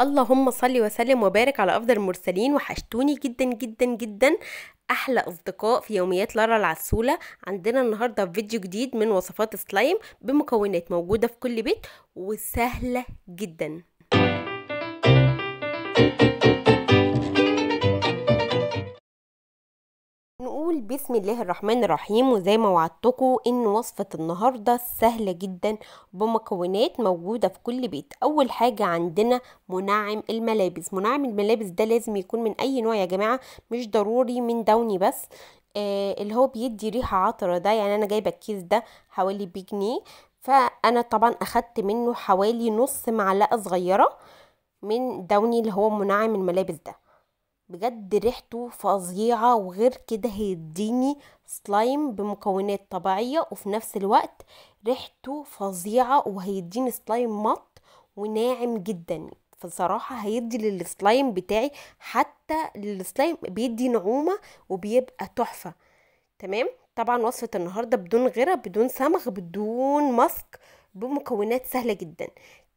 اللهم صل وسلم وبارك على افضل المرسلين وحشتوني جدا جدا جدا احلى اصدقاء في يوميات لارا العسوله عندنا النهارده فيديو جديد من وصفات السلايم بمكونات موجوده في كل بيت وسهله جدا بقول بسم الله الرحمن الرحيم وزي ما وعدتكم ان وصفة النهاردة سهلة جدا بمكونات موجودة في كل بيت اول حاجة عندنا منعم الملابس منعم الملابس ده لازم يكون من اي نوع يا جماعة مش ضروري من دوني بس آه اللي هو بيدي ريحة عطرة ده يعني انا جايبة الكيس ده حوالي بجنيه فانا طبعا اخدت منه حوالي نص معلقة صغيرة من دوني اللي هو منعم الملابس ده بجد ريحته فظيعة وغير كده هيديني سلايم بمكونات طبيعية وفي نفس الوقت ريحته فظيعة وهيديني سلايم مط وناعم جدا فصراحة هيدي للسلايم بتاعي حتى للسلايم بيدي نعومة وبيبقى تحفة تمام طبعا وصفة النهاردة بدون غيره بدون صمغ بدون ماسك بمكونات سهلة جدا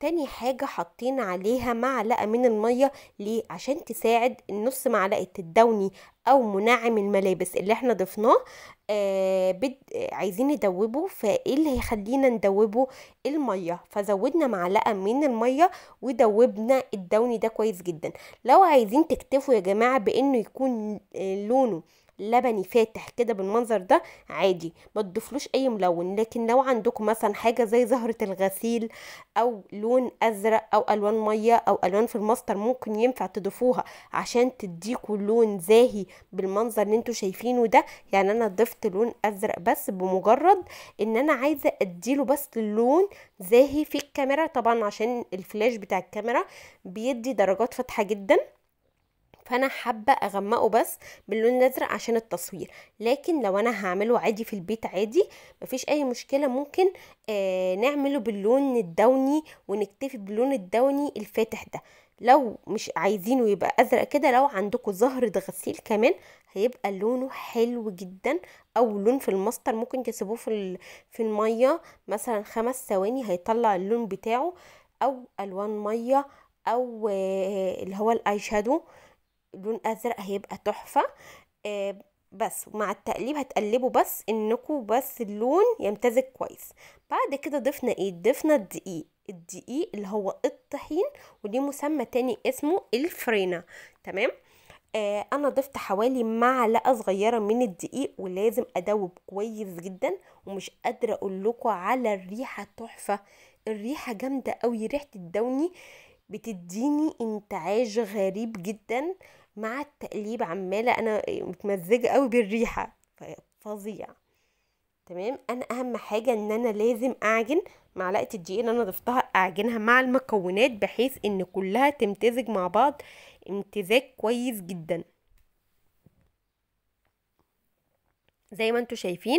تاني حاجة حاطين عليها معلقة من المية ليه؟ عشان تساعد النص معلقة الدوني أو منعم الملابس اللي احنا ضفناه آه بد... عايزين ندوبه فايه اللي هيخلينا ندوبه المية فزودنا معلقة من المية ودوبنا الدوني ده كويس جدا لو عايزين تكتفوا يا جماعة بأنه يكون آه، لونه لبني فاتح كده بالمنظر ده عادي ما تضيفلوش اي ملون لكن لو عندكم مثلا حاجه زي زهره الغسيل او لون ازرق او الوان ميه او الوان في الماستر ممكن ينفع تضيفوها عشان تديكوا لون زاهي بالمنظر اللي انتوا شايفينه ده يعني انا ضفت لون ازرق بس بمجرد ان انا عايزه اديله بس اللون زاهي في الكاميرا طبعا عشان الفلاش بتاع الكاميرا بيدي درجات فاتحه جدا فانا حابه اغمقه بس باللون الازرق عشان التصوير لكن لو انا هعمله عادي في البيت عادي مفيش اي مشكله ممكن آه نعمله باللون الدوني ونكتفي باللون الدوني الفاتح ده لو مش عايزينه يبقى ازرق كده لو عندكم زهرة غسيل كمان هيبقى لونه حلو جدا او لون في الماستر ممكن تسيبوه في في الميه مثلا خمس ثواني هيطلع اللون بتاعه او الوان ميه او آه، اللي هو الاي شادو لون ازرق هيبقى تحفه آه، بس مع التقليب هتقلبوا بس انكم بس اللون يمتزج كويس بعد كده ضفنا ايه ضفنا الدقيق الدقيق اللي هو الطحين وليه مسمى تاني اسمه الفرينة تمام آه انا ضفت حوالي معلقه صغيره من الدقيق ولازم ادوب كويس جدا ومش قادره اقول لكم على الريحه تحفه الريحه جامده قوي ريحه الدوني بتديني انتعاش غريب جدا مع التقليب عماله انا متمزجه قوي بالريحه فظيع تمام انا اهم حاجه ان انا لازم اعجن معلقه الدقيق اللي انا ضفتها اعجنها مع المكونات بحيث ان كلها تمتزج مع بعض امتزاج كويس جدا زي ما انتم شايفين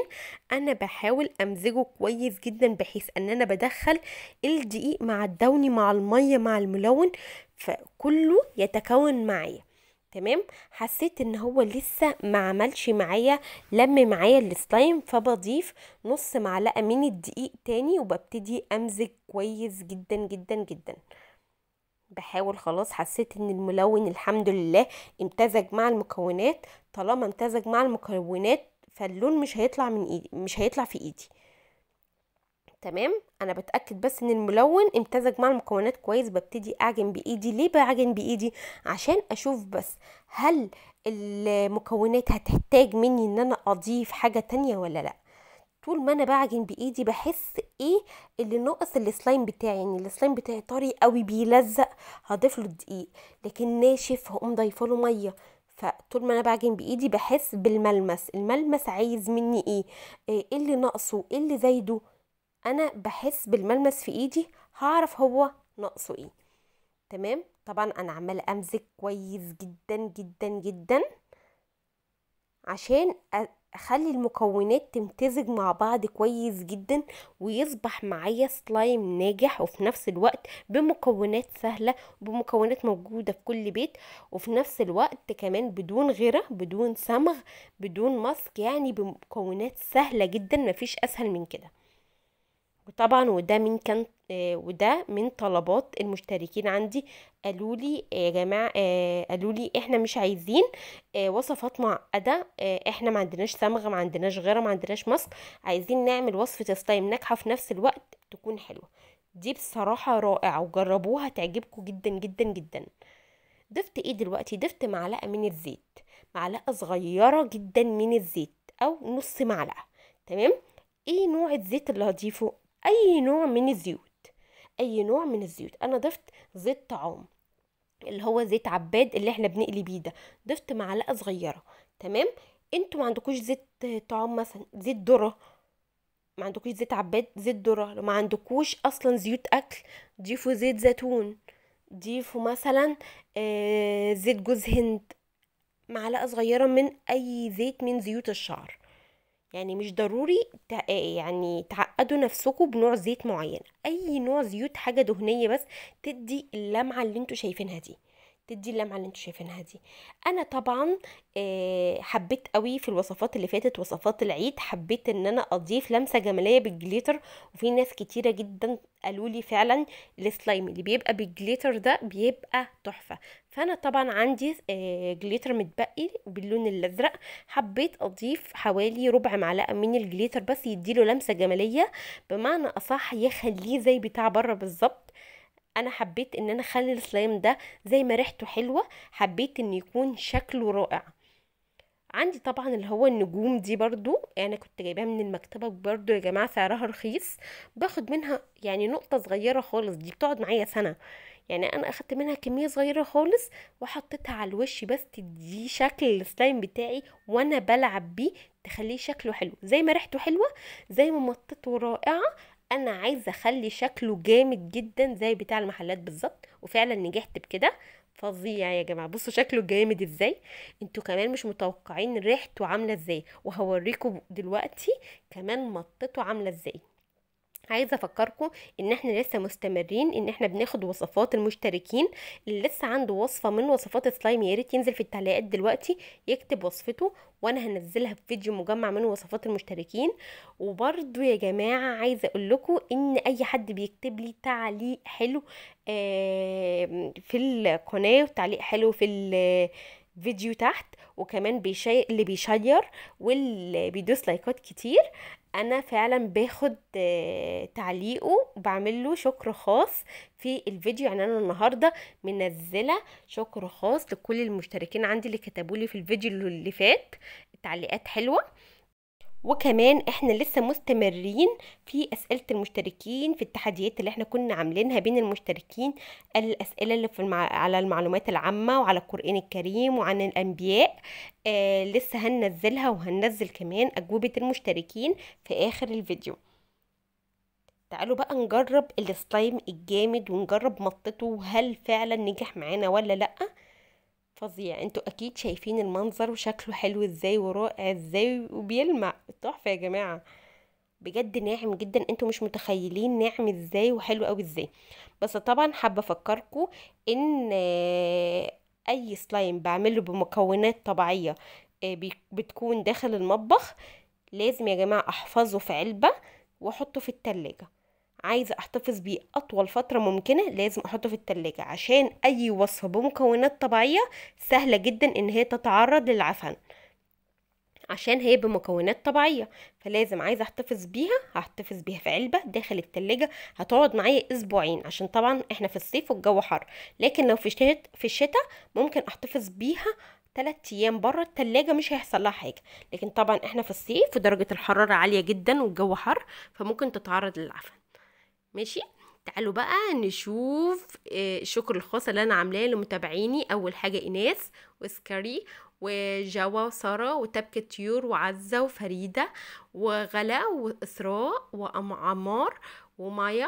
انا بحاول امزجه كويس جدا بحيث ان انا بدخل الدقيق مع الدوني مع الميه مع الملون فكله يتكون معايا تمام حسيت ان هو لسه ما عملش معايا لم معايا السلايم فبضيف نص معلقه من الدقيق تاني وببتدي امزج كويس جدا جدا جدا بحاول خلاص حسيت ان الملون الحمد لله امتزج مع المكونات طالما امتزج مع المكونات فاللون مش هيطلع من ايدي مش هيطلع في ايدي تمام انا بتاكد بس ان الملون امتزج مع المكونات كويس ببتدي اعجن بايدي ليه بعجن بايدي عشان اشوف بس هل المكونات هتحتاج مني ان انا اضيف حاجه تانية ولا لا طول ما انا بعجن بايدي بحس ايه اللي ناقص السلايم بتاعي يعني السلايم بتاعي طري قوي بيلزق هضيف له دقيق لكن ناشف هقوم ضايفه له ميه فطول ما انا بعجن بايدي بحس بالملمس الملمس عايز مني ايه آه، ايه اللي ناقصه ايه اللي زايده انا بحس بالملمس في ايدي هعرف هو ناقصه ايه تمام طبعا انا عماله امزج كويس جدا جدا جدا عشان اخلي المكونات تمتزج مع بعض كويس جدا ويصبح معايا سلايم ناجح وفي نفس الوقت بمكونات سهلة بمكونات موجودة في كل بيت وفي نفس الوقت كمان بدون غيرة بدون صمغ بدون ماسك يعني بمكونات سهلة جدا مفيش اسهل من كده وطبعا وده من كان آه، وده من طلبات المشتركين عندي قالوا لي آه، يا جماعه آه، قالوا لي احنا مش عايزين وصفات معقده احنا ما عندناش سمغة ما عندناش غيره ما عندناش مصر عايزين نعمل وصفه ستايم ناجحه في نفس الوقت تكون حلوه دي بصراحه رائعه وجربوها تعجبكم جدا جدا جدا ضفت ايه دلوقتي ضفت معلقه من الزيت معلقه صغيره جدا من الزيت او نص معلقه تمام ايه نوع الزيت اللي هضيفه اي نوع من الزيوت اي نوع من الزيوت انا ضفت زيت طعام اللي هو زيت عباد اللي احنا بنقلي بيه ده ضفت معلقه صغيره تمام انتوا ما عندكوش زيت طعام مثلا زيت ذره ما عندكوش زيت عباد زيت ذره لو ما عندكوش اصلا زيوت اكل ضيفوا زيت زيتون ضيفوا مثلا آه زيت جوز هند معلقه صغيره من اي زيت من زيوت الشعر يعني مش ضروري يعني تعقدوا نفسكم بنوع زيت معين اي نوع زيوت حاجه دهنيه بس تدي اللمعه اللي انتوا شايفينها دي تدي اللمعه اللي انتوا شايفينها دي انا طبعا آه، حبيت قوي في الوصفات اللي فاتت وصفات العيد حبيت ان انا اضيف لمسه جماليه بالجليتر وفي ناس كتيره جدا قالوا لي فعلا السلايم اللي بيبقى بالجليتر ده بيبقى تحفه فانا طبعا عندي آه، جليتر متبقي باللون الازرق حبيت اضيف حوالي ربع معلقه من الجليتر بس يديله لمسه جماليه بمعنى اصح يخليه زي بتاع بره بالظبط انا حبيت ان انا اخلي السلايم ده زي ما ريحته حلوه حبيت ان يكون شكله رائع عندي طبعا اللي هو النجوم دي برضو يعني انا يعني كنت جايباها من المكتبه برضو يا جماعه سعرها رخيص باخد منها يعني نقطه صغيره خالص دي بتقعد معايا سنه يعني انا اخدت منها كميه صغيره خالص وحطيتها على الوش بس تدي شكل السلايم بتاعي وانا بلعب بيه تخليه شكله حلو زي ما ريحته حلوه زي ما مطته رائعه انا عايزه اخلي شكله جامد جدا زي بتاع المحلات بالظبط وفعلا نجحت بكده فظيع يا جماعه بصوا شكله جامد ازاي انتوا كمان مش متوقعين ريحته عامله ازاي وهوريكم دلوقتي كمان مطته عامله ازاي عايزه افكركم ان احنا لسه مستمرين ان احنا بناخد وصفات المشتركين اللي لسه عنده وصفه من وصفات السلايم يا ريت ينزل في التعليقات دلوقتي يكتب وصفته وانا هنزلها في فيديو مجمع من وصفات المشتركين وبرده يا جماعه عايزه اقول لكم ان اي حد بيكتب لي تعليق حلو في القناه وتعليق حلو في فيديو تحت وكمان بيشي... اللي بيشير واللي بيدوس لايكات كتير انا فعلا باخد آه، تعليقه وبعمل له شكر خاص في الفيديو يعني انا النهارده منزله شكر خاص لكل المشتركين عندي اللي كتبوا لي في الفيديو اللي فات تعليقات حلوه وكمان احنا لسه مستمرين في اسئله المشتركين في التحديات اللي احنا كنا عاملينها بين المشتركين الاسئله اللي في المع... على المعلومات العامه وعلى القران الكريم وعن الانبياء آه لسه هننزلها وهننزل كمان اجوبه المشتركين في اخر الفيديو تعالوا بقى نجرب السلايم الجامد ونجرب مطته هل فعلا نجح معانا ولا لا فظيع انتوا اكيد شايفين المنظر وشكله حلو ازاي ورائع ازاي وبيلمع تحفه يا جماعه بجد ناعم جدا انتوا مش متخيلين ناعم ازاي وحلو قوي ازاي بس طبعا حابه افكركم ان اي سلايم بعمله بمكونات طبيعيه آه، بتكون داخل المطبخ لازم يا جماعه احفظه في علبه واحطه في التلاجة عايزة احتفظ بيه اطول فترة ممكنة لازم احطه في التلاجة عشان اي وصفة بمكونات طبيعية سهلة جدا ان هي تتعرض للعفن عشان هي بمكونات طبيعية فلازم عايزة احتفظ بيها هحتفظ بيها في علبة داخل التلاجة هتقعد معايا اسبوعين عشان طبعا احنا في الصيف والجو حر لكن لو في الشتاء في الشتاء ممكن احتفظ بيها تلات ايام بره التلاجة مش هيحصل لها حاجة لكن طبعا احنا في الصيف ودرجة الحرارة عالية جدا والجو حر فممكن تتعرض للعفن ماشي تعالوا بقى نشوف آه، الشكر الخاص اللي انا عاملاه لمتابعيني اول حاجه ايناس وسكري وجوا وسارة وتبكة طيور وعزة وفريدة وغلا وإسراء وعمار ومايا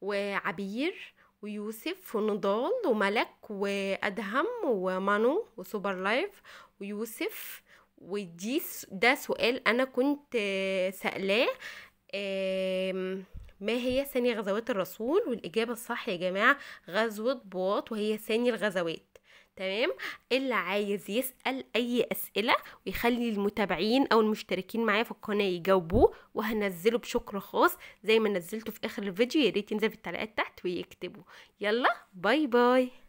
وعبير ويوسف ونضال وملك وأدهم ومانو وسوبر لايف ويوسف ودي ده سؤال أنا كنت آه، سألاه ما هي ثاني غزوات الرسول والإجابة الصح يا جماعة غزوة بواط وهي ثاني الغزوات تمام اللي عايز يسأل أي أسئلة ويخلي المتابعين أو المشتركين معايا في القناة يجاوبوه وهنزله بشكر خاص زي ما نزلته في آخر الفيديو يا ريت ينزل في التعليقات تحت ويكتبوا يلا باي باي